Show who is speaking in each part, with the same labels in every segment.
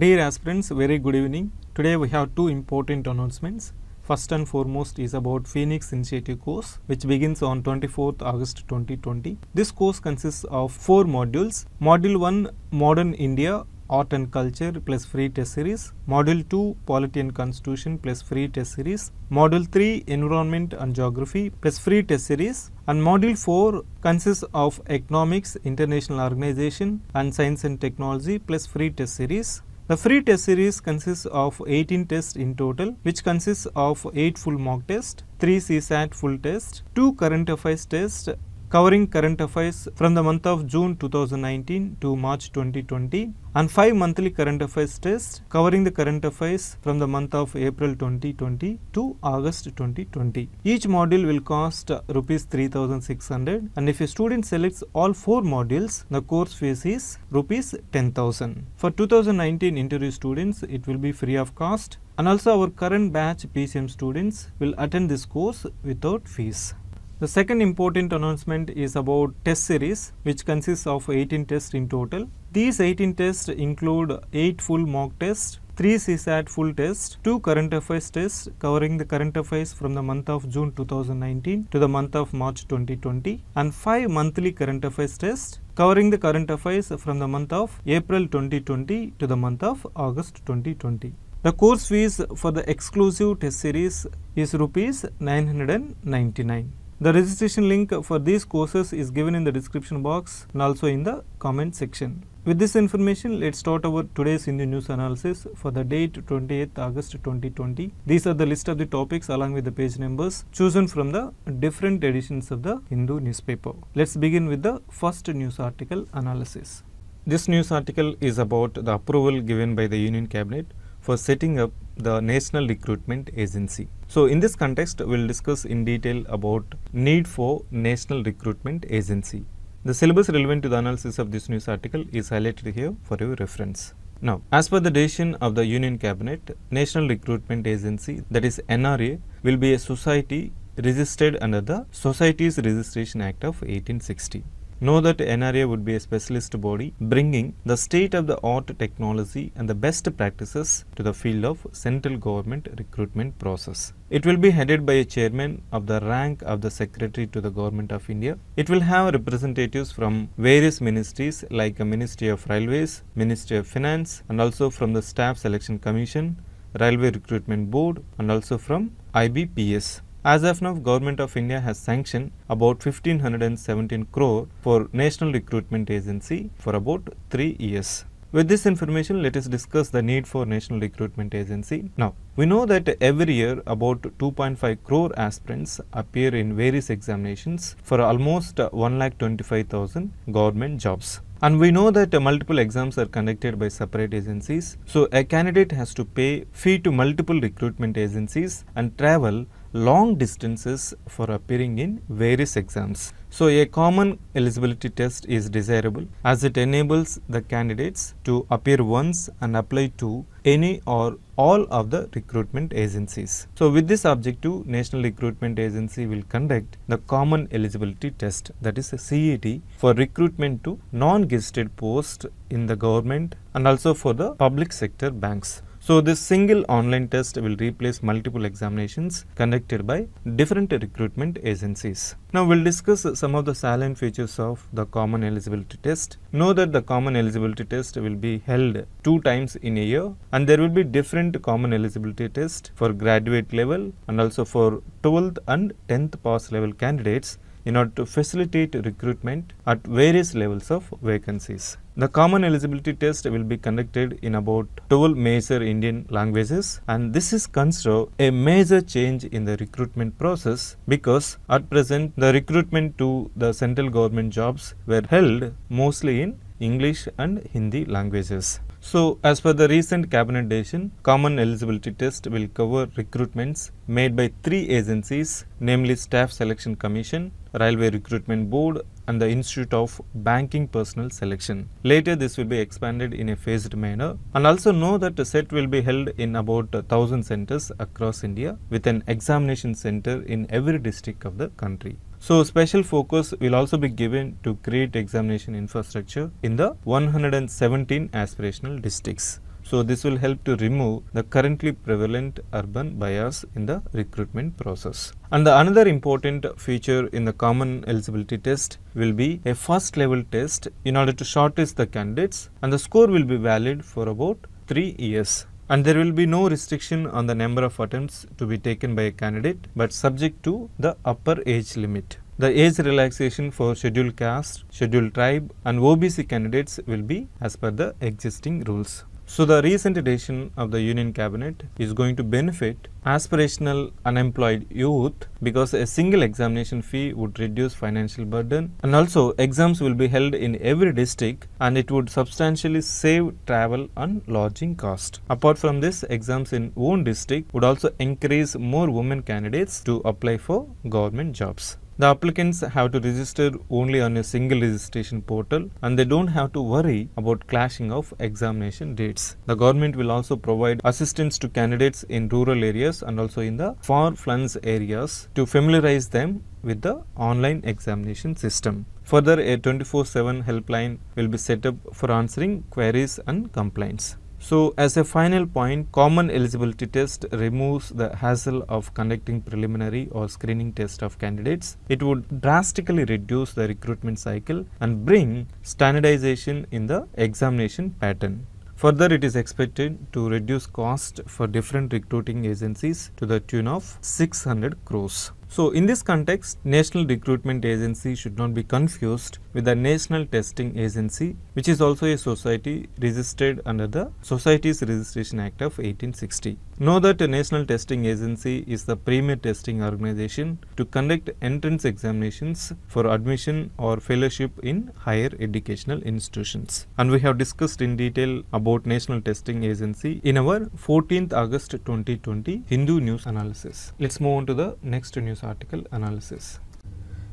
Speaker 1: Dear aspirants, very good evening. Today we have two important announcements. First and foremost is about Phoenix Initiative course which begins on 24th August 2020. This course consists of four modules. Module 1 Modern India Art and Culture plus free test series. Module 2 Polity and Constitution plus free test series. Module 3 Environment and Geography plus free test series. And module 4 consists of Economics, International Organization and Science and Technology plus free test series. The free test series consists of 18 tests in total, which consists of 8 full mock tests, 3 CSAT full tests, 2 current affairs tests covering current affairs from the month of June 2019 to March 2020 and 5 monthly current affairs tests covering the current affairs from the month of April 2020 to August 2020. Each module will cost rupees 3600 and if a student selects all 4 modules the course fees is rupees 10000. For 2019 interview students it will be free of cost and also our current batch PCM students will attend this course without fees. The second important announcement is about test series which consists of 18 tests in total. These 18 tests include 8 full mock tests, 3 CSAT full tests, 2 current affairs tests covering the current affairs from the month of June 2019 to the month of March 2020 and 5 monthly current affairs tests covering the current affairs from the month of April 2020 to the month of August 2020. The course fees for the exclusive test series is rupees 999. The registration link for these courses is given in the description box and also in the comment section. With this information, let's start our today's Hindu news analysis for the date 28th August 2020. These are the list of the topics along with the page numbers chosen from the different editions of the Hindu newspaper. Let's begin with the first news article analysis. This news article is about the approval given by the Union Cabinet for setting up the National Recruitment Agency. So in this context, we'll discuss in detail about need for National Recruitment Agency. The syllabus relevant to the analysis of this news article is highlighted here for your reference. Now, as per the decision of the Union Cabinet, National Recruitment Agency, that is NRA, will be a society registered under the Societies Registration Act of 1860. Know that NRA would be a specialist body bringing the state of the art technology and the best practices to the field of central government recruitment process. It will be headed by a chairman of the rank of the secretary to the government of India. It will have representatives from various ministries like the Ministry of Railways, Ministry of Finance and also from the Staff Selection Commission, Railway Recruitment Board and also from IBPS. As of now, Government of India has sanctioned about 1517 crore for National Recruitment Agency for about 3 years. With this information, let us discuss the need for National Recruitment Agency. Now, we know that every year about 2.5 crore aspirants appear in various examinations for almost 1,25,000 government jobs. And we know that uh, multiple exams are conducted by separate agencies. So a candidate has to pay fee to multiple recruitment agencies and travel long distances for appearing in various exams. So a common eligibility test is desirable as it enables the candidates to appear once and apply to any or all of the recruitment agencies. So with this objective, National Recruitment Agency will conduct the Common Eligibility Test that is a CET for recruitment to non-gazetted posts in the government and also for the public sector banks. So this single online test will replace multiple examinations conducted by different recruitment agencies. Now we'll discuss some of the salient features of the common eligibility test. Know that the common eligibility test will be held two times in a year and there will be different common eligibility Test for graduate level and also for 12th and 10th pass level candidates in order to facilitate recruitment at various levels of vacancies. The common eligibility test will be conducted in about 12 major Indian languages and this is considered a major change in the recruitment process because at present the recruitment to the central government jobs were held mostly in English and Hindi languages. So, as per the recent cabinet decision, common eligibility test will cover recruitments made by three agencies, namely Staff Selection Commission, Railway Recruitment Board and the Institute of Banking Personnel Selection. Later, this will be expanded in a phased manner. And also know that the set will be held in about 1000 centers across India with an examination center in every district of the country. So special focus will also be given to create examination infrastructure in the 117 aspirational districts. So this will help to remove the currently prevalent urban bias in the recruitment process. And the another important feature in the common eligibility test will be a first level test in order to shortlist the candidates and the score will be valid for about 3 years and there will be no restriction on the number of attempts to be taken by a candidate but subject to the upper age limit. The age relaxation for scheduled caste, scheduled tribe and OBC candidates will be as per the existing rules. So the recent addition of the union cabinet is going to benefit aspirational unemployed youth because a single examination fee would reduce financial burden and also exams will be held in every district and it would substantially save travel and lodging cost. Apart from this exams in own district would also increase more women candidates to apply for government jobs. The applicants have to register only on a single registration portal and they don't have to worry about clashing of examination dates. The government will also provide assistance to candidates in rural areas and also in the far flung areas to familiarize them with the online examination system. Further, a 24-7 helpline will be set up for answering queries and complaints. So, as a final point, common eligibility test removes the hassle of conducting preliminary or screening test of candidates. It would drastically reduce the recruitment cycle and bring standardization in the examination pattern. Further, it is expected to reduce cost for different recruiting agencies to the tune of 600 crores. So, in this context, National Recruitment Agency should not be confused with the National Testing Agency, which is also a society registered under the Societies Registration Act of 1860. Know that the National Testing Agency is the premier testing organization to conduct entrance examinations for admission or fellowship in higher educational institutions. And we have discussed in detail about National Testing Agency in our 14th August 2020 Hindu news analysis. Let's move on to the next news article analysis.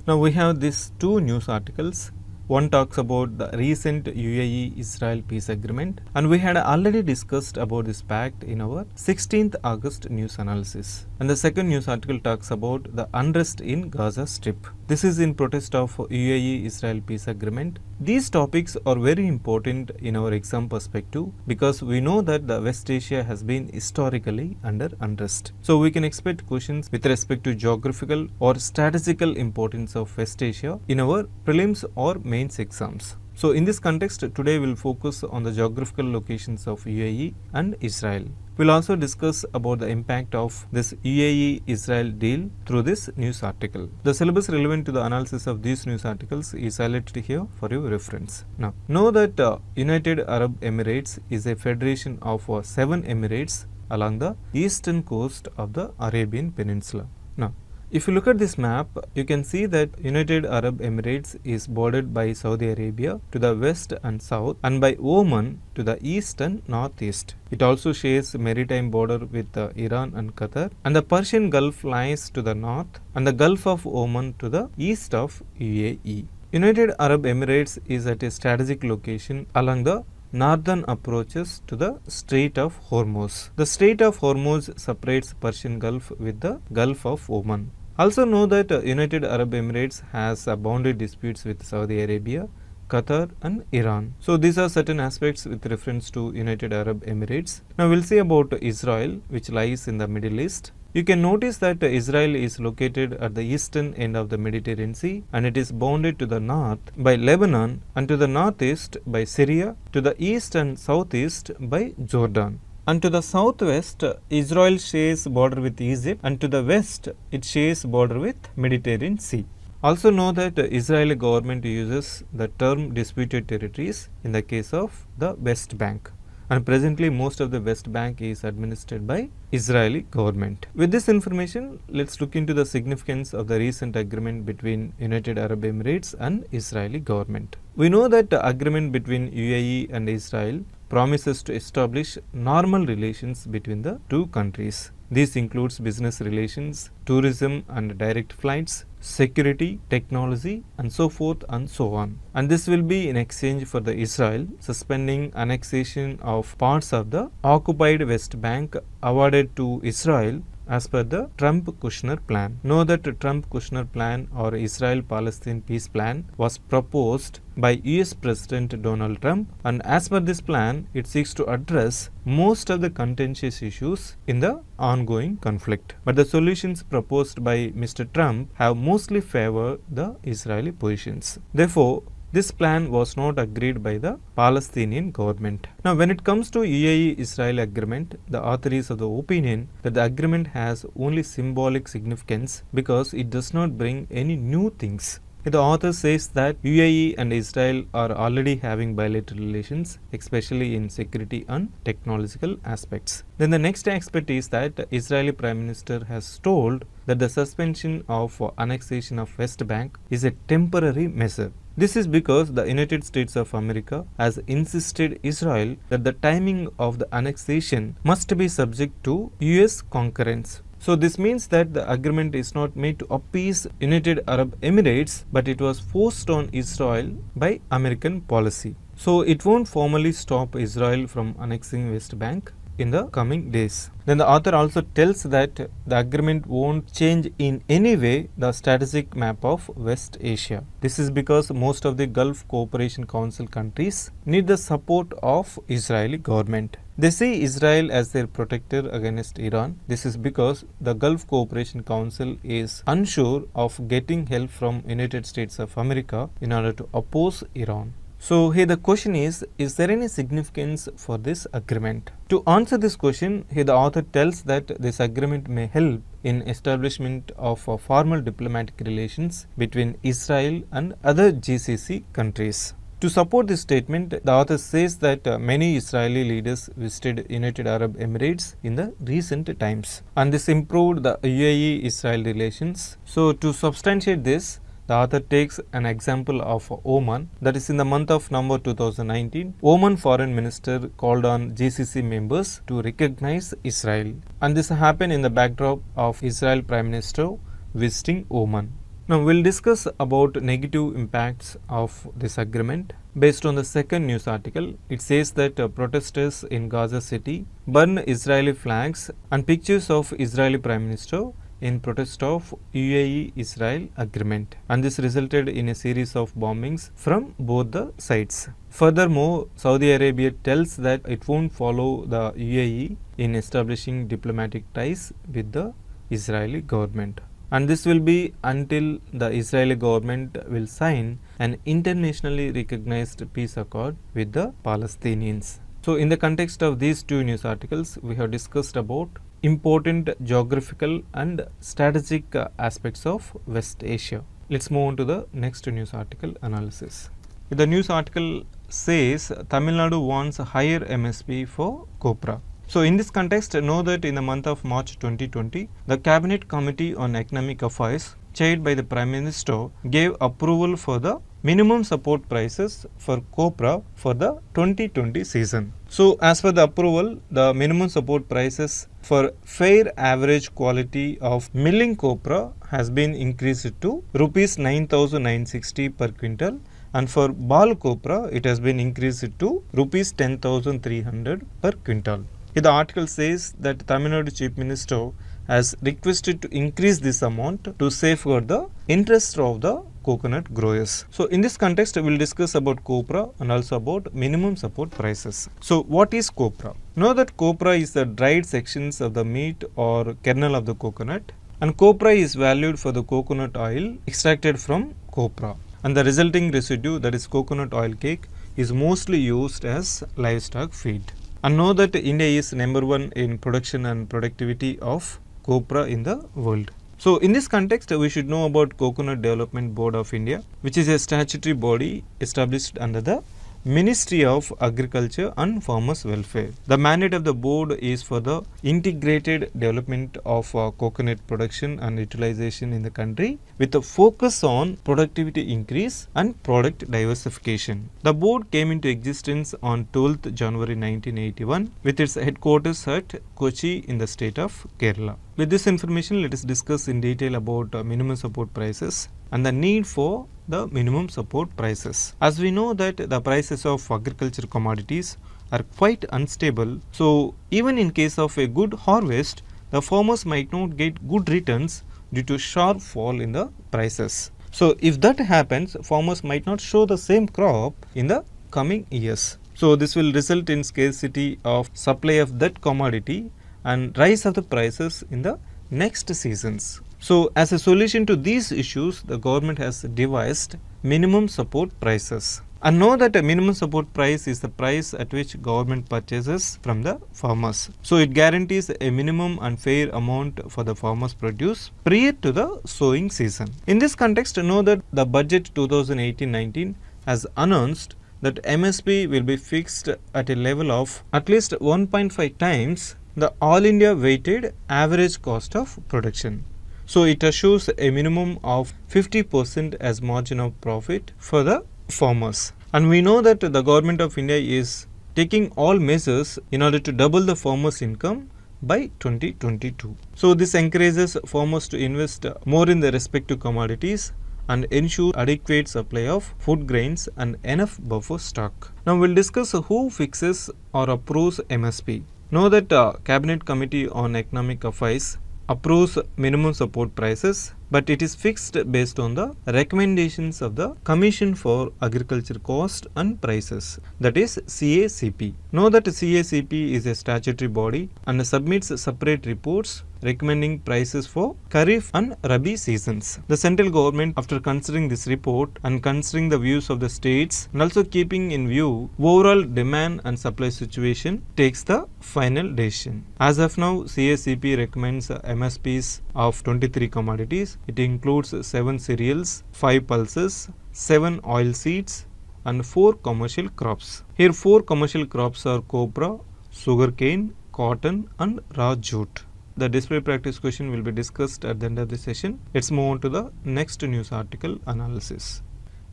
Speaker 1: Now we have these two news articles. One talks about the recent UAE Israel peace agreement and we had already discussed about this pact in our 16th August news analysis. And the second news article talks about the unrest in Gaza Strip. This is in protest of UAE-Israel peace agreement. These topics are very important in our exam perspective because we know that the West Asia has been historically under unrest. So we can expect questions with respect to geographical or strategical importance of West Asia in our prelims or mains exams. So, in this context today we will focus on the geographical locations of UAE and Israel. We will also discuss about the impact of this UAE-Israel deal through this news article. The syllabus relevant to the analysis of these news articles is highlighted here for your reference. Now, know that uh, United Arab Emirates is a federation of uh, seven emirates along the eastern coast of the Arabian Peninsula. Now, if you look at this map, you can see that United Arab Emirates is bordered by Saudi Arabia to the west and south and by Oman to the east and northeast. It also shares maritime border with uh, Iran and Qatar and the Persian Gulf lies to the north and the Gulf of Oman to the east of UAE. United Arab Emirates is at a strategic location along the northern approaches to the Strait of Hormuz. The Strait of Hormuz separates Persian Gulf with the Gulf of Oman. Also know that uh, United Arab Emirates has uh, boundary disputes with Saudi Arabia, Qatar and Iran. So these are certain aspects with reference to United Arab Emirates. Now we'll see about Israel which lies in the Middle East. You can notice that Israel is located at the eastern end of the Mediterranean Sea and it is bounded to the north by Lebanon and to the northeast by Syria, to the east and southeast by Jordan and to the southwest Israel shares border with Egypt and to the west it shares border with Mediterranean Sea. Also know that the Israeli government uses the term disputed territories in the case of the West Bank and presently most of the West Bank is administered by Israeli government. With this information, let's look into the significance of the recent agreement between United Arab Emirates and Israeli government. We know that the agreement between UAE and Israel promises to establish normal relations between the two countries. This includes business relations, tourism and direct flights, security, technology and so forth and so on. And this will be in exchange for the Israel suspending annexation of parts of the occupied West Bank awarded to Israel as per the Trump-Kushner plan. Know that Trump-Kushner plan or Israel-Palestine peace plan was proposed by US President Donald Trump and as per this plan it seeks to address most of the contentious issues in the ongoing conflict. But the solutions proposed by Mr. Trump have mostly favored the Israeli positions. Therefore, this plan was not agreed by the Palestinian government. Now, when it comes to UAE-Israel agreement, the author is of the opinion that the agreement has only symbolic significance because it does not bring any new things the author says that UAE and Israel are already having bilateral relations, especially in security and technological aspects. Then the next aspect is that Israeli Prime Minister has told that the suspension of annexation of West Bank is a temporary measure. This is because the United States of America has insisted Israel that the timing of the annexation must be subject to US concurrence. So this means that the agreement is not made to appease United Arab Emirates but it was forced on Israel by American policy. So it won't formally stop Israel from annexing West Bank in the coming days. Then the author also tells that the agreement won't change in any way the strategic map of West Asia. This is because most of the Gulf Cooperation Council countries need the support of Israeli government. They see Israel as their protector against Iran. This is because the Gulf Cooperation Council is unsure of getting help from United States of America in order to oppose Iran. So here the question is, is there any significance for this agreement? To answer this question, here the author tells that this agreement may help in establishment of formal diplomatic relations between Israel and other GCC countries. To support this statement, the author says that uh, many Israeli leaders visited United Arab Emirates in the recent times and this improved the UAE-Israel relations. So to substantiate this, the author takes an example of Oman that is in the month of November 2019. Oman foreign minister called on GCC members to recognize Israel and this happened in the backdrop of Israel prime minister visiting Oman. Now we'll discuss about negative impacts of this agreement. Based on the second news article, it says that uh, protesters in Gaza City burn Israeli flags and pictures of Israeli Prime Minister in protest of UAE-Israel agreement and this resulted in a series of bombings from both the sides. Furthermore, Saudi Arabia tells that it won't follow the UAE in establishing diplomatic ties with the Israeli government and this will be until the Israeli government will sign an internationally recognized peace accord with the Palestinians. So in the context of these two news articles, we have discussed about important geographical and strategic uh, aspects of West Asia. Let's move on to the next news article analysis. The news article says Tamil Nadu wants higher MSP for copra. So in this context, know that in the month of March 2020, the Cabinet Committee on Economic Affairs, chaired by the Prime Minister, gave approval for the minimum support prices for copra for the 2020 season. So as per the approval, the minimum support prices for fair average quality of milling copra has been increased to rupees 9960 per quintal and for ball copra it has been increased to rupees 10300 per quintal. The article says that Tamil Nadu Chief Minister has requested to increase this amount to safeguard the interest of the coconut growers. So in this context, we will discuss about copra and also about minimum support prices. So what is copra? Know that copra is the dried sections of the meat or kernel of the coconut and copra is valued for the coconut oil extracted from copra and the resulting residue that is coconut oil cake is mostly used as livestock feed and know that India is number one in production and productivity of copra in the world. So, in this context, we should know about Coconut Development Board of India, which is a statutory body established under the Ministry of Agriculture and Farmers Welfare. The mandate of the board is for the integrated development of uh, coconut production and utilization in the country with a focus on productivity increase and product diversification. The board came into existence on 12th January 1981 with its headquarters at Kochi in the state of Kerala. With this information, let us discuss in detail about uh, minimum support prices, and the need for the minimum support prices. As we know that the prices of agriculture commodities are quite unstable, so even in case of a good harvest, the farmers might not get good returns due to sharp fall in the prices. So if that happens, farmers might not show the same crop in the coming years. So this will result in scarcity of supply of that commodity and rise of the prices in the next seasons. So, as a solution to these issues, the government has devised minimum support prices. And know that a minimum support price is the price at which government purchases from the farmers. So it guarantees a minimum and fair amount for the farmers produce prior to the sowing season. In this context, know that the budget 2018-19 has announced that MSP will be fixed at a level of at least 1.5 times the all India weighted average cost of production. So it assures a minimum of 50% as margin of profit for the farmers. And we know that the government of India is taking all measures in order to double the farmers income by 2022. So this encourages farmers to invest more in their respective commodities and ensure adequate supply of food grains and enough buffer stock. Now we'll discuss who fixes or approves MSP. Know that uh, Cabinet Committee on Economic Affairs approves minimum support prices but it is fixed based on the recommendations of the Commission for Agriculture Cost and Prices that is CACP. Know that CACP is a statutory body and submits separate reports recommending prices for Kharif and Rabi seasons. The central government after considering this report and considering the views of the states and also keeping in view overall demand and supply situation takes the final decision. As of now CACP recommends MSPs of 23 commodities it includes 7 cereals, 5 pulses, 7 oil seeds and 4 commercial crops. Here 4 commercial crops are copra, sugarcane, cotton and raw jute. The display practice question will be discussed at the end of the session. Let's move on to the next news article analysis.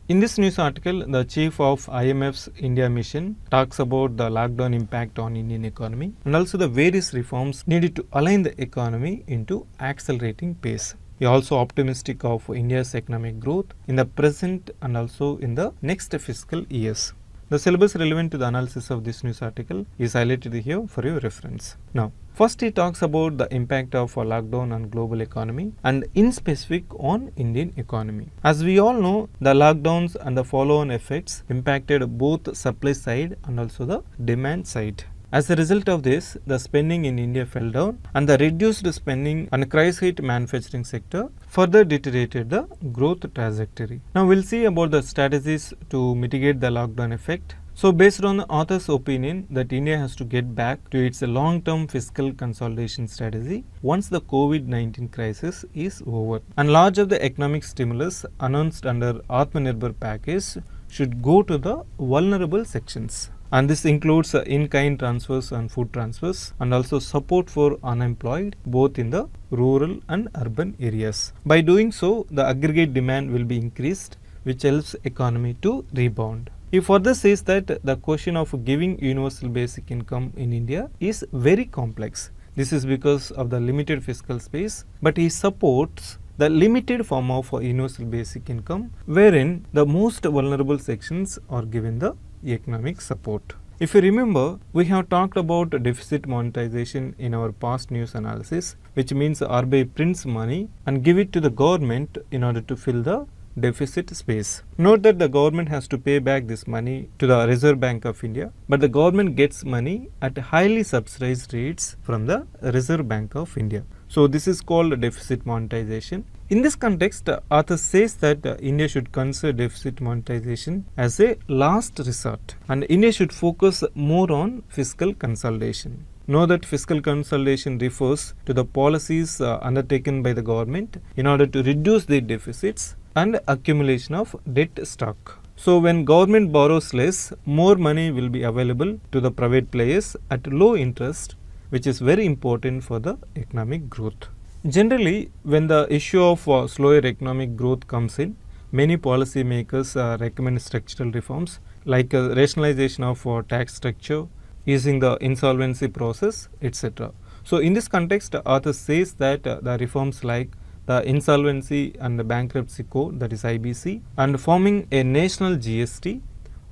Speaker 1: In this news article, the chief of IMF's India mission talks about the lockdown impact on Indian economy and also the various reforms needed to align the economy into accelerating pace. He also optimistic of India's economic growth in the present and also in the next fiscal years. The syllabus relevant to the analysis of this news article is highlighted here for your reference. Now, first he talks about the impact of a lockdown on global economy and in specific on Indian economy. As we all know, the lockdowns and the follow-on effects impacted both supply side and also the demand side. As a result of this, the spending in India fell down and the reduced spending on crisis-hit manufacturing sector further deteriorated the growth trajectory. Now we'll see about the strategies to mitigate the lockdown effect. So based on the author's opinion that India has to get back to its long-term fiscal consolidation strategy once the COVID-19 crisis is over. And large of the economic stimulus announced under Atmanirbhar package should go to the vulnerable sections and this includes uh, in-kind transfers and food transfers and also support for unemployed both in the rural and urban areas. By doing so, the aggregate demand will be increased which helps economy to rebound. He further says that the question of giving universal basic income in India is very complex. This is because of the limited fiscal space, but he supports the limited form of universal basic income wherein the most vulnerable sections are given the economic support. If you remember, we have talked about deficit monetization in our past news analysis, which means RBI prints money and give it to the government in order to fill the deficit space. Note that the government has to pay back this money to the Reserve Bank of India, but the government gets money at highly subsidized rates from the Reserve Bank of India. So this is called deficit monetization. In this context, uh, Arthur says that uh, India should consider deficit monetization as a last resort and India should focus more on fiscal consolidation. Know that fiscal consolidation refers to the policies uh, undertaken by the government in order to reduce the deficits and accumulation of debt stock. So when government borrows less, more money will be available to the private players at low interest, which is very important for the economic growth. Generally, when the issue of uh, slower economic growth comes in, many policymakers uh, recommend structural reforms like uh, rationalization of uh, tax structure, using the insolvency process, etc. So in this context, author says that uh, the reforms like the insolvency and the bankruptcy code that is IBC and forming a national GST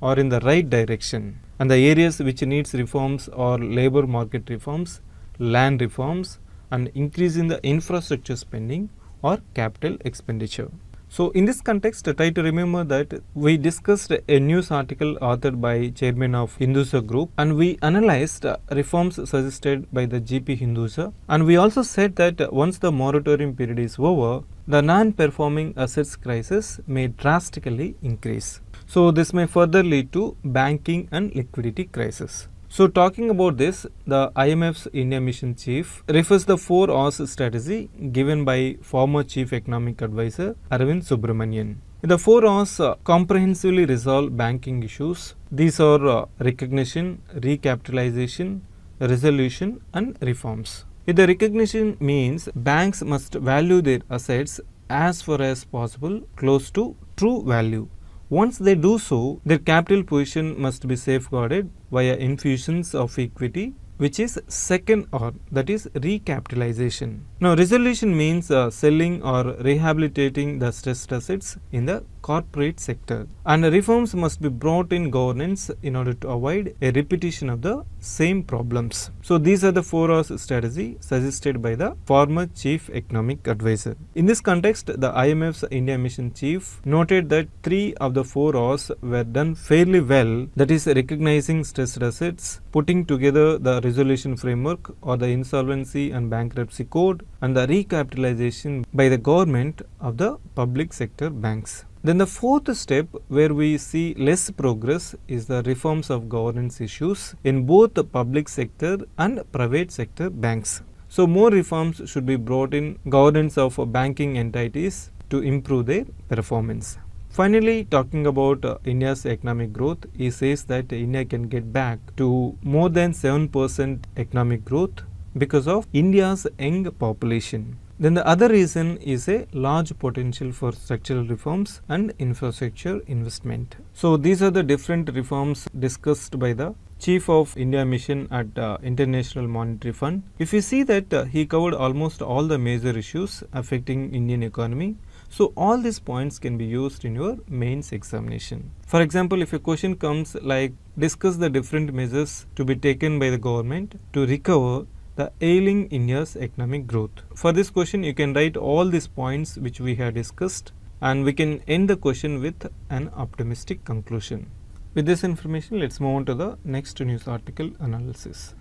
Speaker 1: or in the right direction and the areas which needs reforms or labor market reforms, land reforms and increase in the infrastructure spending or capital expenditure. So in this context, try to remember that we discussed a news article authored by chairman of Hindusa group and we analyzed uh, reforms suggested by the GP Hindusa and we also said that once the moratorium period is over, the non-performing assets crisis may drastically increase. So this may further lead to banking and liquidity crisis. So talking about this, the IMF's India Mission Chief refers the 4 R's strategy given by former Chief Economic Advisor Arvind Subramanian. The 4 R's uh, comprehensively resolve banking issues. These are uh, recognition, recapitalization, resolution and reforms. If the recognition means banks must value their assets as far as possible close to true value. Once they do so, their capital position must be safeguarded via infusions of equity which is second or that is recapitalization. Now resolution means uh, selling or rehabilitating the stressed assets in the corporate sector and reforms must be brought in governance in order to avoid a repetition of the same problems. So these are the four R's strategy suggested by the former chief economic advisor. In this context the IMF's India mission chief noted that three of the four R's were done fairly well that is recognizing stressed assets, putting together the resolution framework or the insolvency and bankruptcy code and the recapitalization by the government of the public sector banks. Then the fourth step where we see less progress is the reforms of governance issues in both the public sector and private sector banks. So more reforms should be brought in governance of banking entities to improve their performance. Finally, talking about uh, India's economic growth, he says that India can get back to more than 7% economic growth because of India's young population. Then the other reason is a large potential for structural reforms and infrastructure investment. So these are the different reforms discussed by the chief of India mission at uh, International Monetary Fund. If you see that uh, he covered almost all the major issues affecting Indian economy so all these points can be used in your mains examination. For example, if a question comes like discuss the different measures to be taken by the government to recover the ailing India's economic growth. For this question, you can write all these points which we have discussed and we can end the question with an optimistic conclusion. With this information, let's move on to the next news article analysis.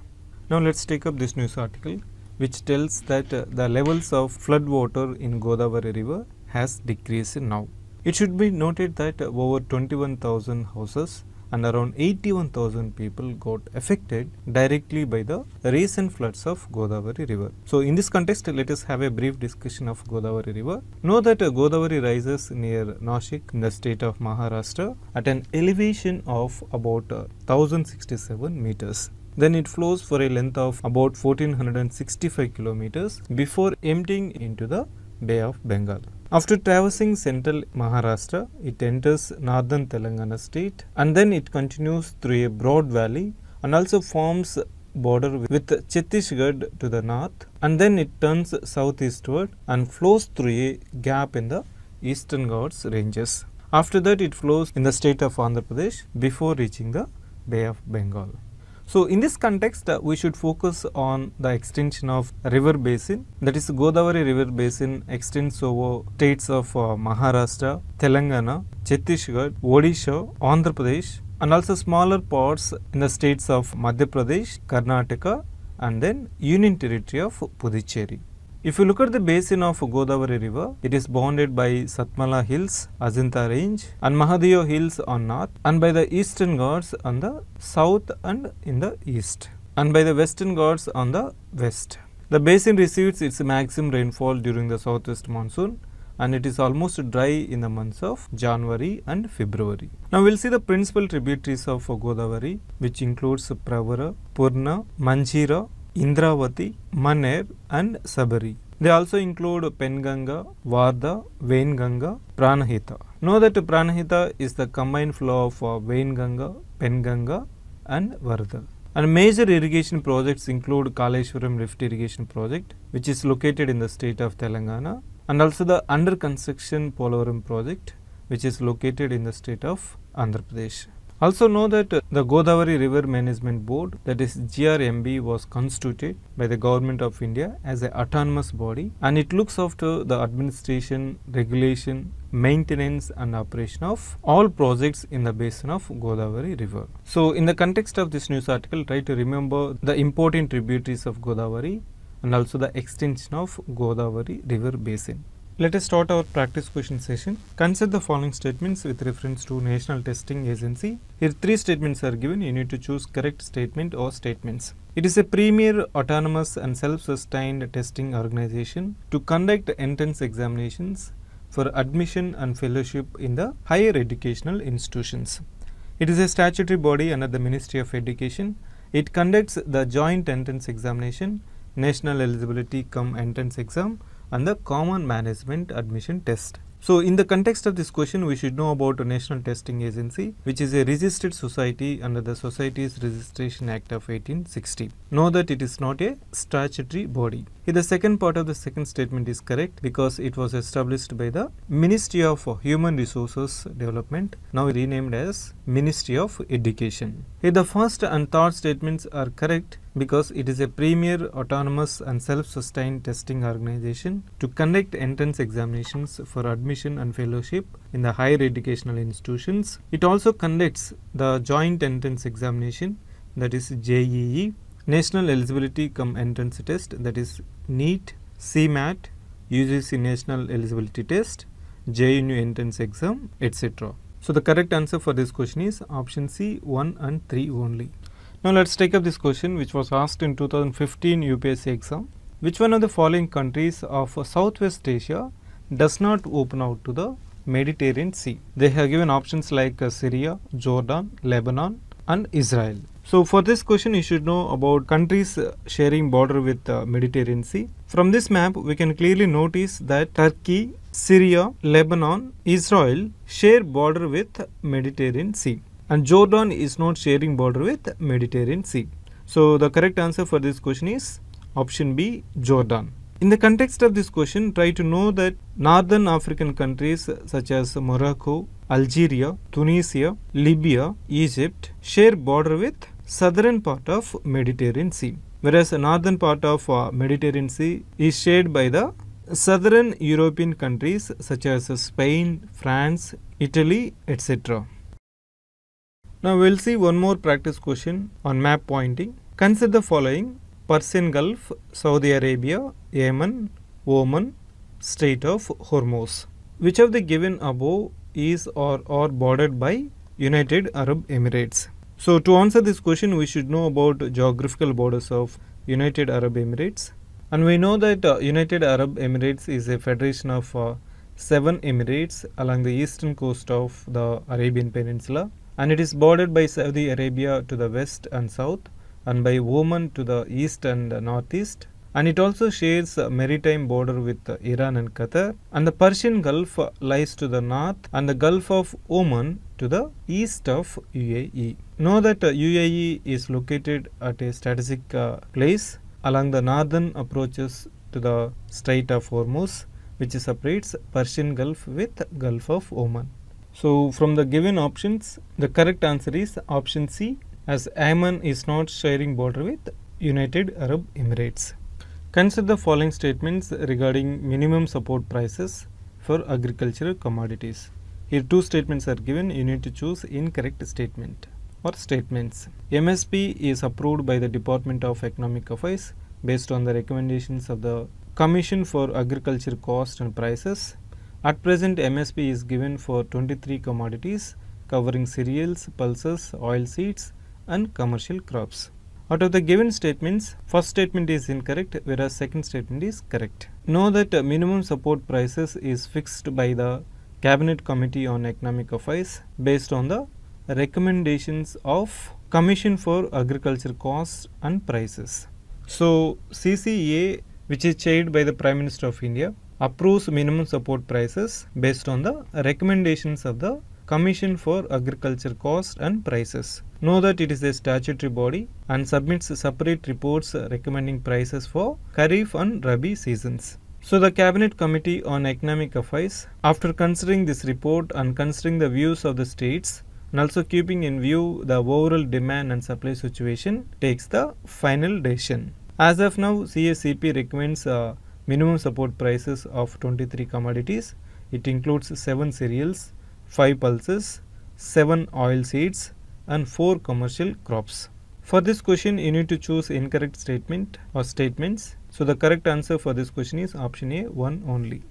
Speaker 1: Now let's take up this news article which tells that uh, the levels of flood water in Godavari river has decreased now. It should be noted that over 21,000 houses and around 81,000 people got affected directly by the recent floods of Godavari river. So in this context, let us have a brief discussion of Godavari river. Know that Godavari rises near Nashik in the state of Maharashtra at an elevation of about 1067 meters. Then it flows for a length of about 1465 kilometers before emptying into the Bay of Bengal. After traversing central Maharashtra, it enters northern Telangana state and then it continues through a broad valley and also forms border with Chhattisgarh to the north and then it turns southeastward and flows through a gap in the eastern Ghats ranges. After that it flows in the state of Andhra Pradesh before reaching the Bay of Bengal. So in this context, uh, we should focus on the extension of river basin, that is Godavari river basin extends over states of uh, Maharashtra, Telangana, Chhattisgarh, Odisha, Andhra Pradesh, and also smaller parts in the states of Madhya Pradesh, Karnataka, and then Union Territory of Puducherry. If you look at the basin of Godavari river, it is bounded by Satmala hills, Azinta range and Mahadiyo hills on north and by the eastern Ghats on the south and in the east and by the western Ghats on the west. The basin receives its maximum rainfall during the southwest monsoon and it is almost dry in the months of January and February. Now we'll see the principal tributaries of Godavari which includes Pravara, Purna, Manjira, Indravati, Maner and Sabari. They also include Penganga, Varda, Vainganga, Pranahita. Know that Pranahita is the combined flow of uh, Vainganga, Penganga and Varda. And major irrigation projects include Kaleshwaram Rift Irrigation Project, which is located in the state of Telangana, and also the under construction Polavaram project, which is located in the state of Andhra Pradesh. Also know that uh, the Godavari River Management Board that is GRMB was constituted by the government of India as an autonomous body and it looks after the administration, regulation, maintenance and operation of all projects in the basin of Godavari river. So in the context of this news article try to remember the important tributaries of Godavari and also the extension of Godavari river basin. Let us start our practice question session. Consider the following statements with reference to National Testing Agency. Here three statements are given. You need to choose correct statement or statements. It is a premier autonomous and self-sustained testing organization to conduct entrance examinations for admission and fellowship in the higher educational institutions. It is a statutory body under the Ministry of Education. It conducts the joint entrance examination, national eligibility cum entrance exam and the Common Management Admission Test. So in the context of this question, we should know about a National Testing Agency, which is a registered society under the Societies Registration Act of 1860. Know that it is not a statutory body. Here the second part of the second statement is correct because it was established by the Ministry of Human Resources Development, now renamed as Ministry of Education. Here the first and third statements are correct because it is a premier autonomous and self-sustained testing organization to conduct entrance examinations for admission and fellowship in the higher educational institutions. It also conducts the joint entrance examination that is JEE, National Eligibility Come Entrance Test that is NEET, CMAT, UGC National Eligibility Test, JNU entrance exam, etc. So the correct answer for this question is option C 1 and 3 only. Now let's take up this question which was asked in 2015 UPSC exam. Which one of the following countries of Southwest Asia does not open out to the Mediterranean Sea? They have given options like uh, Syria, Jordan, Lebanon and Israel. So for this question you should know about countries uh, sharing border with the Mediterranean Sea. From this map we can clearly notice that Turkey, Syria, Lebanon, Israel share border with Mediterranean Sea and Jordan is not sharing border with Mediterranean Sea. So the correct answer for this question is option B Jordan. In the context of this question, try to know that northern African countries such as Morocco, Algeria, Tunisia, Libya, Egypt share border with southern part of Mediterranean Sea, whereas northern part of uh, Mediterranean Sea is shared by the southern European countries such as Spain, France, Italy, etc. Now we'll see one more practice question on map pointing. Consider the following Persian Gulf, Saudi Arabia, Yemen, Oman, Strait of Hormuz. Which of the given above is or are bordered by United Arab Emirates? So to answer this question we should know about geographical borders of United Arab Emirates and we know that uh, United Arab Emirates is a federation of uh, seven emirates along the eastern coast of the Arabian Peninsula and it is bordered by Saudi Arabia to the west and south and by Oman to the east and northeast and it also shares a maritime border with Iran and Qatar and the Persian Gulf lies to the north and the Gulf of Oman to the east of UAE. Know that UAE is located at a strategic uh, place along the northern approaches to the Strait of Hormuz which separates Persian Gulf with Gulf of Oman. So from the given options, the correct answer is option C as Ayman is not sharing border with United Arab Emirates. Consider the following statements regarding minimum support prices for agricultural commodities. Here two statements are given, you need to choose incorrect statement or statements. MSP is approved by the Department of Economic Affairs based on the recommendations of the Commission for Agriculture Cost and Prices at present MSP is given for 23 commodities covering cereals, pulses, oil seeds and commercial crops. Out of the given statements, first statement is incorrect whereas second statement is correct. Know that minimum support prices is fixed by the Cabinet Committee on Economic Affairs based on the recommendations of Commission for Agriculture Costs and Prices. So CCA which is chaired by the Prime Minister of India approves minimum support prices based on the recommendations of the Commission for Agriculture Cost and Prices. Know that it is a statutory body and submits separate reports recommending prices for Kharif and Rabi seasons. So the Cabinet Committee on Economic Affairs, after considering this report and considering the views of the states and also keeping in view the overall demand and supply situation, takes the final decision. As of now, CACP recommends uh, minimum support prices of 23 commodities. It includes 7 cereals, 5 pulses, 7 oil seeds and 4 commercial crops. For this question you need to choose incorrect statement or statements. So the correct answer for this question is option A 1 only.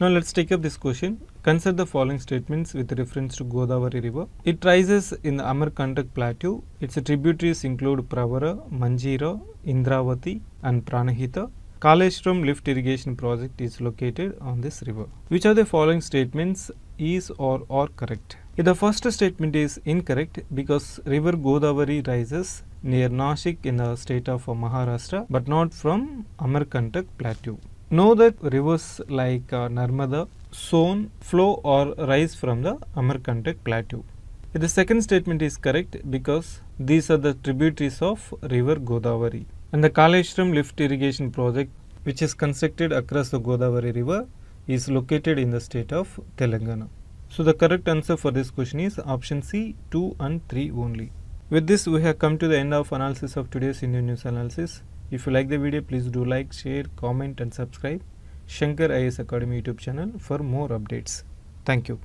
Speaker 1: Now let's take up this question. Consider the following statements with reference to Godavari river. It rises in the Amarkantak plateau. Its tributaries include Pravara, Manjira, Indravati and Pranahita. Kaleshram lift irrigation project is located on this river. Which of the following statements is or are correct? If the first statement is incorrect because river Godavari rises near Nashik in the state of Maharashtra but not from Amarkantak plateau. Know that rivers like uh, Narmada, Son flow or rise from the Amarkantak plateau. If the second statement is correct because these are the tributaries of river Godavari. And the Kaleshram lift irrigation project, which is constructed across the Godavari river, is located in the state of Telangana. So the correct answer for this question is option C, 2 and 3 only. With this, we have come to the end of analysis of today's Indian news analysis. If you like the video, please do like, share, comment and subscribe Shankar IS Academy YouTube channel for more updates. Thank you.